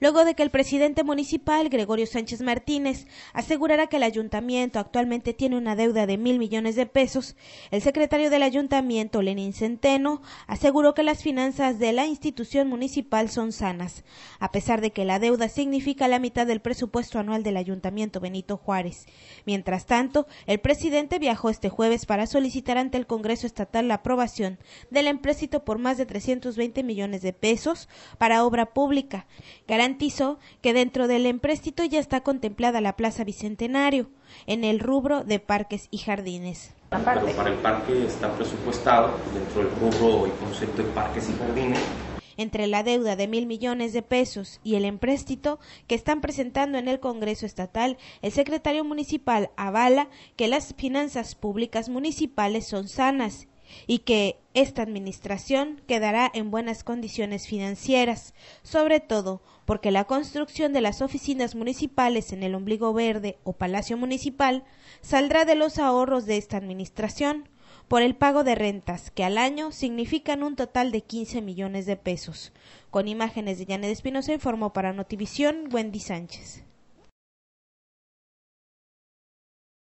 luego de que el presidente municipal, Gregorio Sánchez Martínez, asegurara que el ayuntamiento actualmente tiene una deuda de mil millones de pesos, el secretario del ayuntamiento, Lenín Centeno, aseguró que las finanzas de la institución municipal son sanas, a pesar de que la deuda significa la mitad del presupuesto anual del ayuntamiento Benito Juárez. Mientras tanto, el presidente viajó este jueves para solicitar ante el Congreso Estatal la aprobación del empréstito por más de 320 millones de pesos para obra pública, que garantizó que dentro del empréstito ya está contemplada la Plaza Bicentenario en el rubro de parques y jardines. para el parque está presupuestado dentro del rubro y concepto de parques y jardines entre la deuda de mil millones de pesos y el empréstito que están presentando en el Congreso Estatal, el secretario municipal avala que las finanzas públicas municipales son sanas y que esta Administración quedará en buenas condiciones financieras, sobre todo porque la construcción de las oficinas municipales en el Ombligo Verde o Palacio Municipal saldrá de los ahorros de esta Administración por el pago de rentas, que al año significan un total de 15 millones de pesos. Con imágenes de Janet Espinosa informó para Notivisión Wendy Sánchez.